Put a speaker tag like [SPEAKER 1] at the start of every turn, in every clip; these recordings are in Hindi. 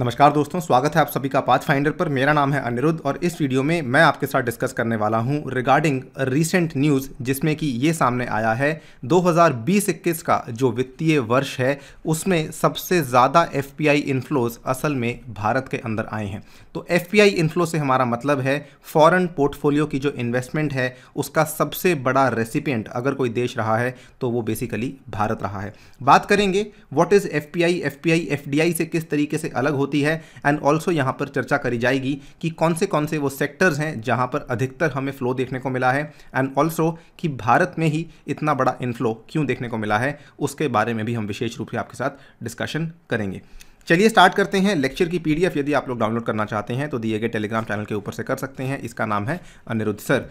[SPEAKER 1] नमस्कार दोस्तों स्वागत है आप सभी का पाथ फाइंडर पर मेरा नाम है अनिरुद्ध और इस वीडियो में मैं आपके साथ डिस्कस करने वाला हूं रिगार्डिंग रीसेंट न्यूज़ जिसमें कि ये सामने आया है 2020-21 का जो वित्तीय वर्ष है उसमें सबसे ज़्यादा एफ पी इन्फ्लोज असल में भारत के अंदर आए हैं तो एफ पी इन्फ्लो से हमारा मतलब है फ़ॉरन पोर्टफोलियो की जो इन्वेस्टमेंट है उसका सबसे बड़ा रेसिपियंट अगर कोई देश रहा है तो वो बेसिकली भारत रहा है बात करेंगे what is F P I से किस तरीके से अलग हो होती है एंड ऑल्सो यहाँ पर चर्चा करी जाएगी कि कौन से कौन से वो सेक्टर्स हैं जहाँ पर अधिकतर हमें फ़्लो देखने को मिला है एंड ऑल्सो कि भारत में ही इतना बड़ा इनफ्लो क्यों देखने को मिला है उसके बारे में भी हम विशेष रूप से आपके साथ डिस्कशन करेंगे चलिए स्टार्ट करते हैं लेक्चर की पीडीएफ यदि आप लोग डाउनलोड करना चाहते हैं तो दिए गए टेलीग्राम चैनल के ऊपर से कर सकते हैं इसका नाम है अनिरुद्ध सर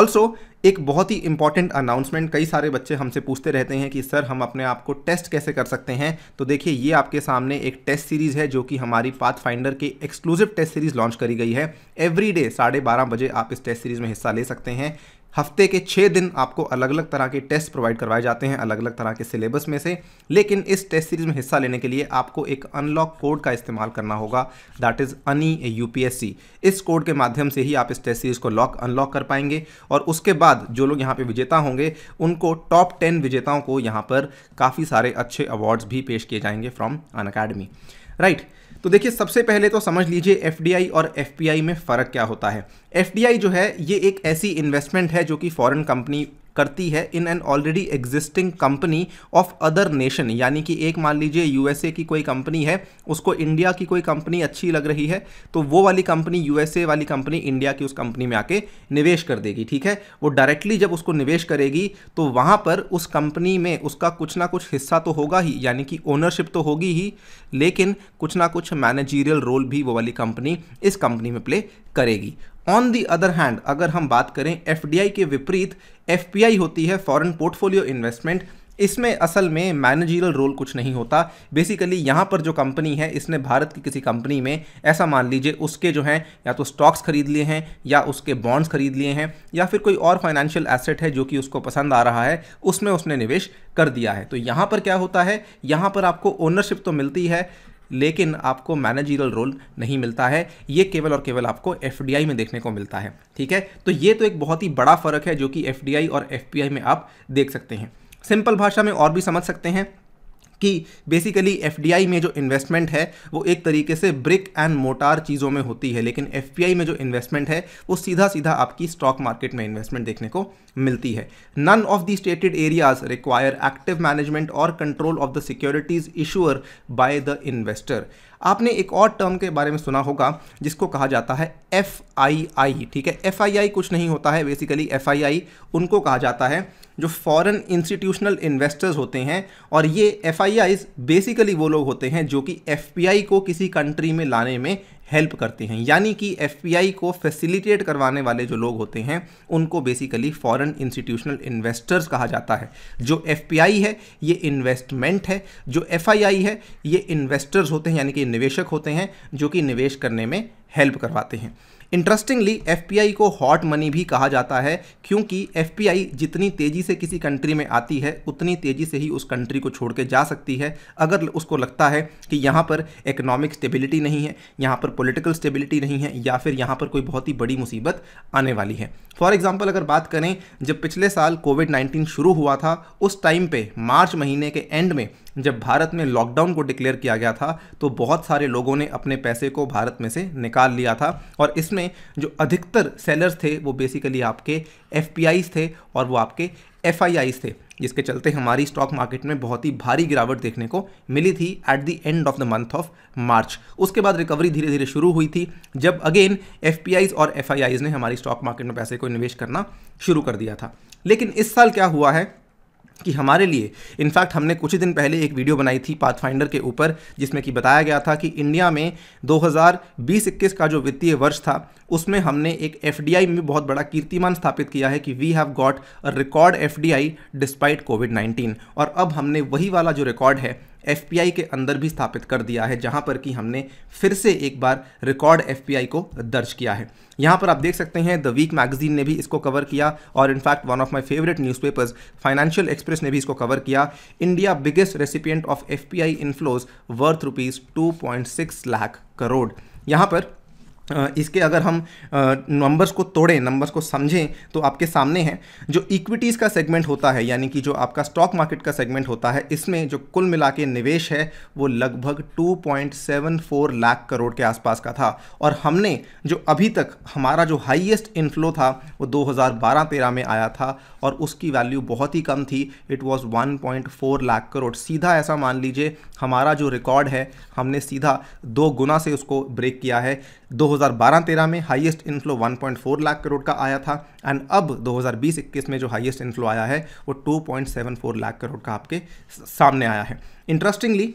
[SPEAKER 1] ऑल्सो एक बहुत ही इंपॉर्टेंट अनाउंसमेंट कई सारे बच्चे हमसे पूछते रहते हैं कि सर हम अपने आप को टेस्ट कैसे कर सकते हैं तो देखिए ये आपके सामने एक टेस्ट सीरीज़ है जो कि हमारी पाथ फाइंडर के एक्सक्लूसिव टेस्ट सीरीज़ लॉन्च करी गई है एवरी डे साढ़े बारह बजे आप इस टेस्ट सीरीज़ में हिस्सा ले सकते हैं हफ्ते के छः दिन आपको अलग अलग तरह के टेस्ट प्रोवाइड करवाए जाते हैं अलग अलग तरह के सिलेबस में से लेकिन इस टेस्ट सीरीज़ में हिस्सा लेने के लिए आपको एक अनलॉक कोड का इस्तेमाल करना होगा दैट इज़ अनी यू इस कोड के माध्यम से ही आप इस टेस्ट सीरीज़ को लॉक अनलॉक कर पाएंगे और उसके बाद जो लोग यहाँ पर विजेता होंगे उनको टॉप टेन विजेताओं को यहाँ पर काफ़ी सारे अच्छे अवार्ड्स भी पेश किए जाएंगे फ्रॉम अन अकेडमी राइट तो देखिए सबसे पहले तो समझ लीजिए एफ और एफ में फ़र्क क्या होता है एफ जो है ये एक ऐसी इन्वेस्टमेंट है जो कि फॉरेन कंपनी करती है in an already existing company of other nation यानी कि एक मान लीजिए यूएसए की कोई कंपनी है उसको इंडिया की कोई कंपनी अच्छी लग रही है तो वो वाली कंपनी यूएसए वाली कंपनी इंडिया की उस कंपनी में आके निवेश कर देगी ठीक है वो डायरेक्टली जब उसको निवेश करेगी तो वहाँ पर उस कंपनी में उसका कुछ ना कुछ हिस्सा तो होगा ही यानी कि ओनरशिप तो होगी ही लेकिन कुछ ना कुछ मैनेजीरियल रोल भी वो वाली कंपनी इस कंपनी में प्ले करेगी ऑन दी अदर हैंड अगर हम बात करें एफ के विपरीत एफ होती है फॉरन पोर्टफोलियो इन्वेस्टमेंट इसमें असल में मैनेजरल रोल कुछ नहीं होता बेसिकली यहाँ पर जो कंपनी है इसने भारत की किसी कंपनी में ऐसा मान लीजिए उसके जो हैं या तो स्टॉक्स खरीद लिए हैं या उसके बॉन्ड्स खरीद लिए हैं या फिर कोई और फाइनेंशियल एसेट है जो कि उसको पसंद आ रहा है उसमें उसने निवेश कर दिया है तो यहाँ पर क्या होता है यहाँ पर आपको ओनरशिप तो मिलती है लेकिन आपको मैनेजरल रोल नहीं मिलता है ये केवल और केवल आपको एफ में देखने को मिलता है ठीक है तो ये तो एक बहुत ही बड़ा फ़र्क है जो कि एफ और एफ में आप देख सकते हैं सिंपल भाषा में और भी समझ सकते हैं कि बेसिकली एफ में जो इन्वेस्टमेंट है वो एक तरीके से ब्रिक एंड मोटार चीज़ों में होती है लेकिन एफ में जो इन्वेस्टमेंट है वो सीधा सीधा आपकी स्टॉक मार्केट में इन्वेस्टमेंट देखने को मिलती है none of the stated areas require active management और control of the securities issuer by the investor आपने एक और टर्म के बारे में सुना होगा जिसको कहा जाता है एफ आई आई ठीक है एफ आई आई कुछ नहीं होता है बेसिकली एफ आई आई उनको कहा जाता है जो फॉरेन इंस्टीट्यूशनल इन्वेस्टर्स होते हैं और ये एफ आई आई बेसिकली वो लोग होते हैं जो कि एफ पी आई को किसी कंट्री में लाने में हेल्प करते हैं यानी कि एफ को फैसिलिटेट करवाने वाले जो लोग होते हैं उनको बेसिकली फॉरेन इंस्टीट्यूशनल इन्वेस्टर्स कहा जाता है जो एफ है ये इन्वेस्टमेंट है जो एफ है ये इन्वेस्टर्स होते हैं यानी कि निवेशक होते हैं जो कि निवेश करने में हेल्प करवाते हैं इंटरेस्टिंगली एफ को हॉट मनी भी कहा जाता है क्योंकि एफ जितनी तेज़ी से किसी कंट्री में आती है उतनी तेज़ी से ही उस कंट्री को छोड़ के जा सकती है अगर उसको लगता है कि यहाँ पर इकोनॉमिक स्टेबिलिटी नहीं है यहाँ पर पॉलिटिकल स्टेबिलिटी नहीं है या फिर यहाँ पर कोई बहुत ही बड़ी मुसीबत आने वाली है फॉर एग्ज़ाम्पल अगर बात करें जब पिछले साल कोविड नाइन्टीन शुरू हुआ था उस टाइम पर मार्च महीने के एंड में जब भारत में लॉकडाउन को डिक्लेयर किया गया था तो बहुत सारे लोगों ने अपने पैसे को भारत में से निकाल लिया था और इसमें जो अधिकतर सेलर्स थे वो बेसिकली आपके एफ थे और वो आपके एफ थे जिसके चलते हमारी स्टॉक मार्केट में बहुत ही भारी गिरावट देखने को मिली थी at the end of the month of March उसके बाद रिकवरी धीरे धीरे शुरू हुई थी जब अगेन एफ और एफ ने हमारी स्टॉक मार्केट में पैसे को निवेश करना शुरू कर दिया था लेकिन इस साल क्या हुआ है कि हमारे लिए इनफैक्ट हमने कुछ ही दिन पहले एक वीडियो बनाई थी पाथफाइंडर के ऊपर जिसमें कि बताया गया था कि इंडिया में 2020-21 का जो वित्तीय वर्ष था उसमें हमने एक एफ में बहुत बड़ा कीर्तिमान स्थापित किया है कि we have got a record F despite COVID nineteen और अब हमने वही वाला जो रिकॉर्ड है एफ के अंदर भी स्थापित कर दिया है जहाँ पर कि हमने फिर से एक बार रिकॉर्ड एफ को दर्ज किया है यहाँ पर आप देख सकते हैं द वीक मैगजीन ने भी इसको कवर किया और in fact one of my favourite newspapers Financial Express ने भी इसको कवर किया India biggest recipient of F P I worth rupees two point six lakh crore यहाँ पर इसके अगर हम नंबर्स को तोड़ें नंबर्स को समझें तो आपके सामने हैं जो इक्विटीज़ का सेगमेंट होता है यानी कि जो आपका स्टॉक मार्केट का सेगमेंट होता है इसमें जो कुल मिला के निवेश है वो लगभग 2.74 लाख करोड़ के आसपास का था और हमने जो अभी तक हमारा जो हाईएस्ट इनफ्लो था वो 2012-13 में आया था और उसकी वैल्यू बहुत ही कम थी it was one lakh crore सीधा ऐसा मान लीजिए हमारा जो रिकॉर्ड है हमने सीधा दो गुना से उसको ब्रेक किया है दो 2012-13 में हाईएस्ट इनफ्लो 1.4 लाख करोड़ का आया था एंड अब 2020-21 में जो हाईएस्ट इनफ्लो आया है वो 2.74 लाख करोड़ का आपके सामने आया है इंटरेस्टिंगली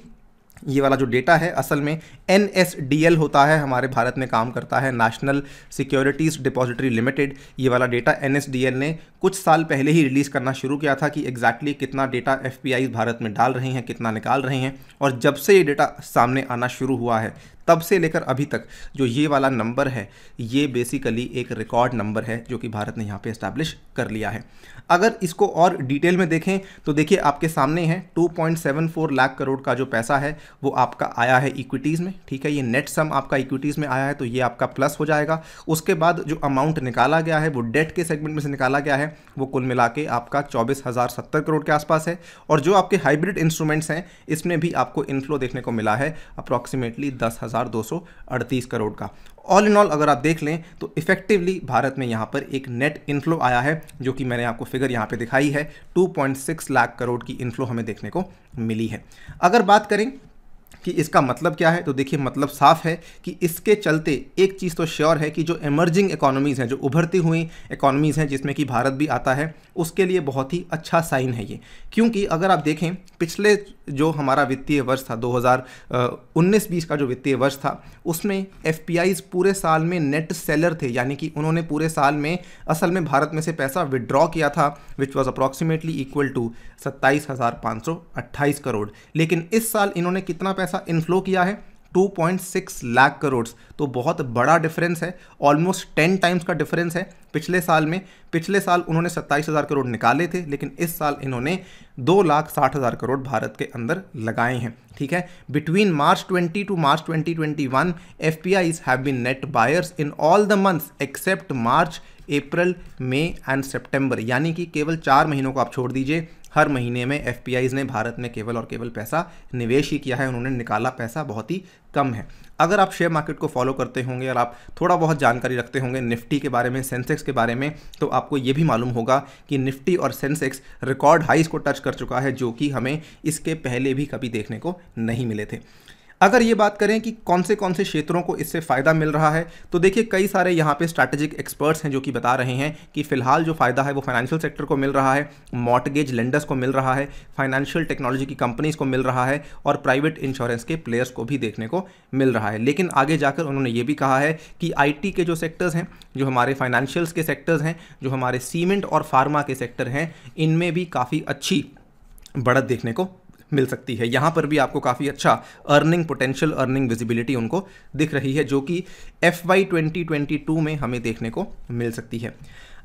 [SPEAKER 1] ये वाला जो डेटा है असल में एन होता है हमारे भारत में काम करता है नेशनल सिक्योरिटीज़ डिपॉजिटरी लिमिटेड ये वाला डेटा एन ने कुछ साल पहले ही रिलीज़ करना शुरू किया था कि एग्जैक्टली exactly कितना डेटा एफ भारत में डाल रहे हैं कितना निकाल रहे हैं और जब से ये डेटा सामने आना शुरू हुआ है तब से लेकर अभी तक जो ये वाला नंबर है ये बेसिकली एक रिकॉर्ड नंबर है जो कि भारत ने यहाँ पे इस्टेब्लिश कर लिया है अगर इसको और डिटेल में देखें तो देखिए आपके सामने है 2.74 लाख करोड़ का जो पैसा है वो आपका आया है इक्विटीज़ में ठीक है ये नेट सम आपका इक्विटीज़ में आया है तो ये आपका प्लस हो जाएगा उसके बाद जो अमाउंट निकाला गया है वो डेट के सेगमेंट में से निकाला गया है वो कुल मिला के आपका चौबीस करोड़ के आसपास है और जो आपके हाइब्रिड इंस्ट्रूमेंट्स हैं इसमें भी आपको इनफ्लो देखने को मिला है अप्रॉक्सीमेटली दस हज़ार हजार दो सौ अड़तीस करोड़ का ऑल इन ऑल अगर आप देख लें तो इफेक्टिवली भारत में यहाँ पर एक नेट इनफ्लो आया है जो कि मैंने आपको फिगर यहाँ पे दिखाई है 2.6 लाख करोड़ की इनफ्लो हमें देखने को मिली है अगर बात करें कि इसका मतलब क्या है तो देखिए मतलब साफ है कि इसके चलते एक चीज़ तो श्योर है कि जो इमर्जिंग इकोनॉमीज़ हैं जो उभरती हुई इकोनॉमीज़ हैं जिसमें कि भारत भी आता है उसके लिए बहुत ही अच्छा साइन है ये क्योंकि अगर आप देखें पिछले जो हमारा वित्तीय वर्ष था 2019-20 का जो वित्तीय वर्ष था उसमें एफ पूरे साल में नेट सेलर थे यानी कि उन्होंने पूरे साल में असल में भारत में से पैसा विदड्रॉ किया था which was approximately equal to सत्ताईस करोड़ लेकिन इस साल इन्होंने कितना पैसा इनफ्लो किया है 2.6 लाख करोड़ तो बहुत बड़ा डिफरेंस है ऑलमोस्ट टेन टाइम्स का डिफरेंस है पिछले साल में पिछले साल उन्होंने सत्ताईस हज़ार करोड़ निकाले थे लेकिन इस साल इन्होंने दो लाख साठ हज़ार करोड़ भारत के अंदर लगाए हैं ठीक है between March 20 to March 2021 F P I's have been net buyers in all the months except March April May and September यानी कि केवल चार महीनों को आप छोड़ दीजिए हर महीने में एफ ने भारत में केवल और केवल पैसा निवेश ही किया है उन्होंने निकाला पैसा बहुत ही कम है अगर आप शेयर मार्केट को फॉलो करते होंगे और आप थोड़ा बहुत जानकारी रखते होंगे निफ्टी के बारे में सेंसेक्स के बारे में तो आपको ये भी मालूम होगा कि निफ्टी और सेंसेक्स रिकॉर्ड हाइस को टच कर चुका है जो कि हमें इसके पहले भी कभी देखने को नहीं मिले थे अगर ये बात करें कि कौन से कौन से क्षेत्रों को इससे फ़ायदा मिल रहा है तो देखिए कई सारे यहाँ पे स्ट्रैटेजिक एक्सपर्ट्स हैं जो कि बता रहे हैं कि फ़िलहाल जो फ़ायदा है वो फाइनेंशियल सेक्टर को मिल रहा है मॉटगेज लेंडर्स को मिल रहा है फाइनेंशियल टेक्नोलॉजी की कंपनीज को मिल रहा है और प्राइवेट इंश्योरेंस के प्लेयर्स को भी देखने को मिल रहा है लेकिन आगे जाकर उन्होंने ये भी कहा है कि आई के जो सेक्टर्स हैं जो हमारे फाइनेंशियल्स के सेक्टर्स हैं जो हमारे सीमेंट और फार्मा के सेक्टर हैं इनमें भी काफ़ी अच्छी बढ़त देखने को मिल सकती है यहाँ पर भी आपको काफ़ी अच्छा अर्निंग पोटेंशियल अर्निंग विजिबिलिटी उनको दिख रही है जो कि F Y twenty twenty two में हमें देखने को मिल सकती है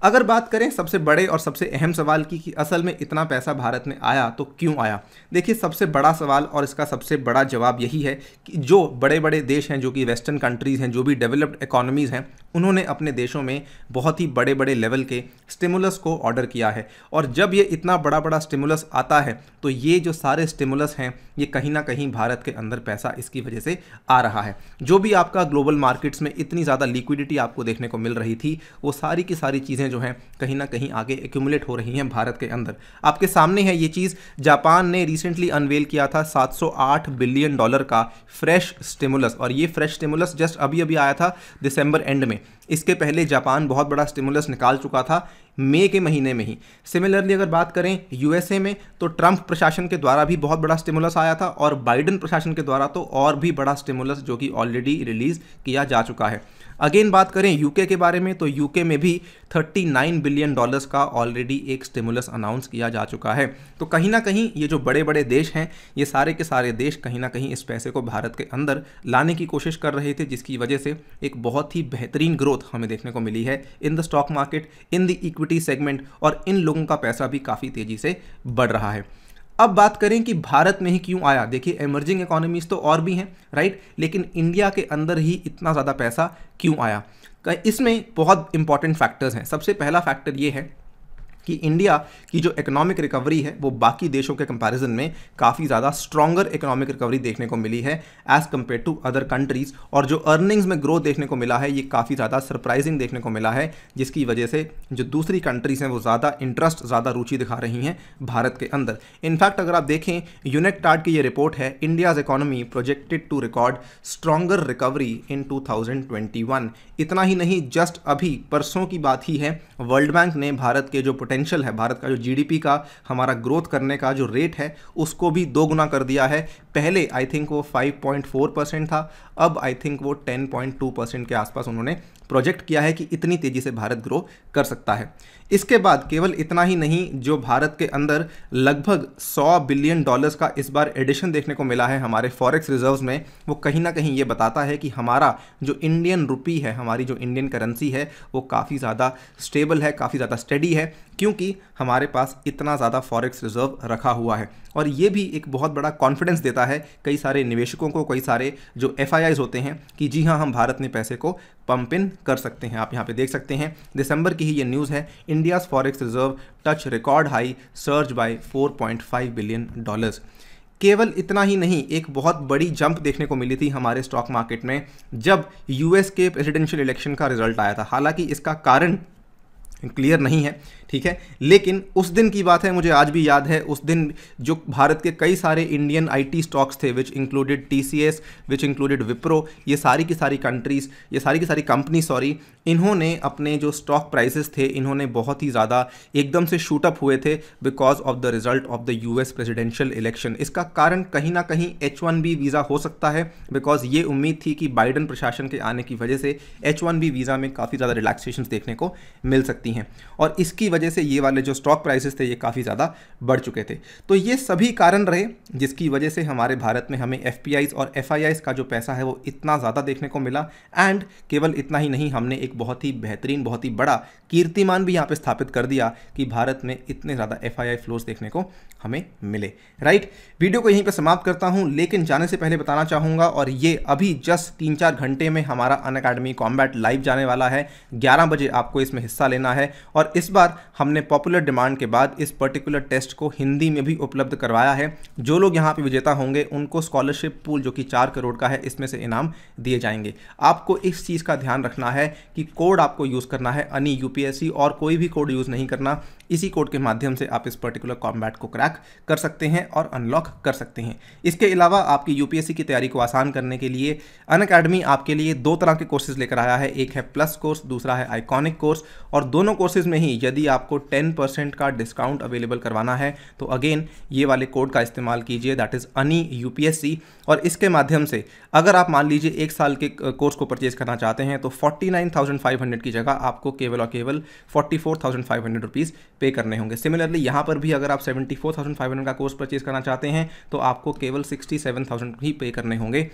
[SPEAKER 1] अगर बात करें सबसे बड़े और सबसे अहम सवाल की कि असल में इतना पैसा भारत में आया तो क्यों आया देखिए सबसे बड़ा सवाल और इसका सबसे बड़ा जवाब यही है कि जो बड़े बड़े देश हैं जो कि वेस्टर्न कंट्रीज़ हैं जो भी डेवलप्ड इकोनॉमीज़ हैं उन्होंने अपने देशों में बहुत ही बड़े बड़े लेवल के स्टिमुलस को ऑर्डर किया है और जब ये इतना बड़ा बड़ा स्टिमुलस आता है तो ये जो सारे स्टिमुलस हैं ये कहीं ना कहीं भारत के अंदर पैसा इसकी वजह से आ रहा है जो भी आपका ग्लोबल मार्केट्स में इतनी ज़्यादा लिक्विडिटी आपको देखने को मिल रही थी वो सारी की सारी चीज़ें जो हैं कहीं ना कहीं आगे एक्यूमुलेट हो रही हैं भारत के अंदर आपके सामने है ये चीज़ जापान ने रिसेंटली अनवेल किया था 708 बिलियन डॉलर का फ्रेश स्टिमुलस और ये फ्रेश स्टिमुलस जस्ट अभी अभी आया था दिसंबर एंड में इसके पहले जापान बहुत बड़ा स्टिमुलस निकाल चुका था मई के महीने में ही सिमिलरली अगर बात करें यूएसए में तो ट्रंप प्रशासन के द्वारा भी बहुत बड़ा स्टिमुलस आया था और बाइडन प्रशासन के द्वारा तो और भी बड़ा स्टिमुलस जो कि ऑलरेडी रिलीज़ किया जा चुका है अगेन बात करें यूके के बारे में तो यूके में भी 39 बिलियन डॉलर्स का ऑलरेडी एक स्टिमुलस अनाउंस किया जा चुका है तो कहीं ना कहीं ये जो बड़े बड़े देश हैं ये सारे के सारे देश कहीं ना कहीं इस पैसे को भारत के अंदर लाने की कोशिश कर रहे थे जिसकी वजह से एक बहुत ही बेहतरीन ग्रोथ ग्रोथ हमें देखने को मिली है in the stock market in the equity segment और इन लोगों का पैसा भी काफ़ी तेज़ी से बढ़ रहा है अब बात करें कि भारत में ही क्यों आया देखिए एमर्जिंग इकोनॉमीज तो और भी हैं राइट लेकिन इंडिया के अंदर ही इतना ज़्यादा पैसा क्यों आया इसमें बहुत इंपॉर्टेंट फैक्टर्स हैं सबसे पहला फैक्टर ये है कि इंडिया की जो इकोनॉमिक रिकवरी है वो बाकी देशों के कंपैरिजन में काफ़ी ज़्यादा स्ट्रॉगर इकोनॉमिक रिकवरी देखने को मिली है as compared to other countries और जो अर्निंग्स में ग्रोथ देखने को मिला है ये काफ़ी ज़्यादा सरप्राइजिंग देखने को मिला है जिसकी वजह से जो दूसरी कंट्रीज़ हैं वो ज़्यादा इंटरेस्ट ज़्यादा रुचि दिखा रही हैं भारत के अंदर इनफैक्ट अगर आप देखें यूनिट टार्ट की ये रिपोर्ट है India's economy projected to record stronger recovery in two इतना ही नहीं जस्ट अभी परसों की बात ही है वर्ल्ड बैंक ने भारत के जो पोटेंशियल है भारत का जो जीडीपी का हमारा ग्रोथ करने का जो रेट है उसको भी दो गुना कर दिया है पहले आई थिंक वो 5.4 परसेंट था अब आई थिंक वो 10.2 परसेंट के आसपास उन्होंने प्रोजेक्ट किया है कि इतनी तेज़ी से भारत ग्रो कर सकता है इसके बाद केवल इतना ही नहीं जो भारत के अंदर लगभग 100 बिलियन डॉलर्स का इस बार एडिशन देखने को मिला है हमारे फॉरेक्स रिजर्व्स में वो कहीं ना कहीं ये बताता है कि हमारा जो इंडियन रुपी है हमारी जो इंडियन करेंसी है वो काफ़ी ज़्यादा स्टेबल है काफ़ी ज़्यादा स्टडी है क्योंकि हमारे पास इतना ज़्यादा फॉरेक्स रिजर्व रखा हुआ है और ये भी एक बहुत बड़ा कॉन्फिडेंस देता है कई सारे निवेशकों को कई सारे जो एफ होते हैं कि जी हाँ हम भारत में पैसे को पंप इन कर सकते हैं आप यहाँ पे देख सकते हैं दिसंबर की ही ये न्यूज़ है India's forex reserve touch record high surge by four billion dollars केवल इतना ही नहीं एक बहुत बड़ी जंप देखने को मिली थी हमारे स्टॉक मार्केट में जब यूएस के प्रेसिडेंशियल इलेक्शन का रिजल्ट आया था हालांकि इसका कारण क्लियर नहीं है ठीक है लेकिन उस दिन की बात है मुझे आज भी याद है उस दिन जो भारत के कई सारे इंडियन आईटी स्टॉक्स थे which included TCS which included Wipro ये सारी की सारी कंट्रीज़ ये सारी की सारी कंपनी सॉरी इन्होंने अपने जो स्टॉक प्राइसेस थे इन्होंने बहुत ही ज़्यादा एकदम से शूटअप हुए थे because of the result of the US presidential election इसका कारण कहीं ना कहीं एच वन बी वीज़ा हो सकता है बिकॉज ये उम्मीद थी कि बाइडन प्रशासन के आने की वजह से एच वन बी वीज़ा में काफ़ी ज़्यादा रिलैक्सेशन देखने को मिल सकती की हैं और इसकी वजह से ये वाले जो स्टॉक प्राइसेस थे ये काफ़ी ज़्यादा बढ़ चुके थे तो ये सभी कारण रहे जिसकी वजह से हमारे भारत में हमें एफ और एफ का जो पैसा है वो इतना ज़्यादा देखने को मिला एंड केवल इतना ही नहीं हमने एक बहुत ही बेहतरीन बहुत ही बड़ा कीर्तिमान भी यहाँ पर स्थापित कर दिया कि भारत में इतने ज़्यादा एफ फ्लोज देखने को हमें मिले राइट वीडियो को यहीं पर समाप्त करता हूँ लेकिन जाने से पहले बताना चाहूँगा और ये अभी जस्ट तीन चार घंटे में हमारा अन अकेडमी कॉम्बैट लाइव जाने वाला है ग्यारह बजे आपको इसमें हिस्सा लेना है है और इस बार हमने पॉपुलर डिमांड के बाद इस पर्टिकुलर टेस्ट को हिंदी में भी उपलब्ध करवाया है जो लोग यहाँ पर विजेता होंगे उनको स्कॉलरशिप पूल जो कि चार करोड़ का है इसमें से इनाम दिए जाएंगे आपको इस चीज़ का ध्यान रखना है कि कोड आपको यूज़ करना है अनी यू और कोई भी कोड यूज़ नहीं करना इसी कोड के माध्यम से आप इस पर्टिकुलर कॉम्बैट को क्रैक कर सकते हैं और अनलॉक कर सकते हैं इसके अलावा आपकी यूपीएससी की तैयारी को आसान करने के लिए अन आपके लिए दो तरह के कोर्सेज लेकर आया है एक है प्लस कोर्स दूसरा है आइकॉनिक कोर्स और दोनों तीनों कोर्सेज में ही यदि आपको 10% का डिस्काउंट अवेलेबल करवाना है तो अगेन ये वाले कोड का इस्तेमाल कीजिए दैट इज़ अनी यूपीएससी और इसके माध्यम से अगर आप मान लीजिए एक साल के कोर्स को परचेज करना चाहते हैं तो 49,500 की जगह आपको केवल और केवल 44,500 रुपीस पे करने होंगे सिमिलरली यहाँ पर भी अगर आप 74,500 का कोर्स परचेज करना चाहते हैं तो आपको केवल 67,000 ही पे करने होंगे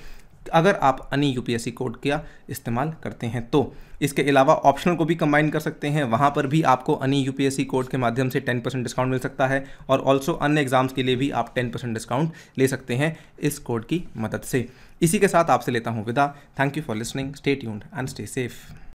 [SPEAKER 1] अगर आप अन्य यूपीएससी कोड का इस्तेमाल करते हैं तो इसके अलावा ऑप्शनल को भी कंबाइन कर सकते हैं वहाँ पर भी आपको अन्य यूपीएससी कोड के माध्यम से 10 परसेंट डिस्काउंट मिल सकता है और ऑल्सो अन्य एग्जाम्स के लिए भी आप 10 परसेंट डिस्काउंट ले सकते हैं इस कोड की मदद से इसी के साथ आपसे लेता हूँ विदा thank you for listening stay tuned and stay safe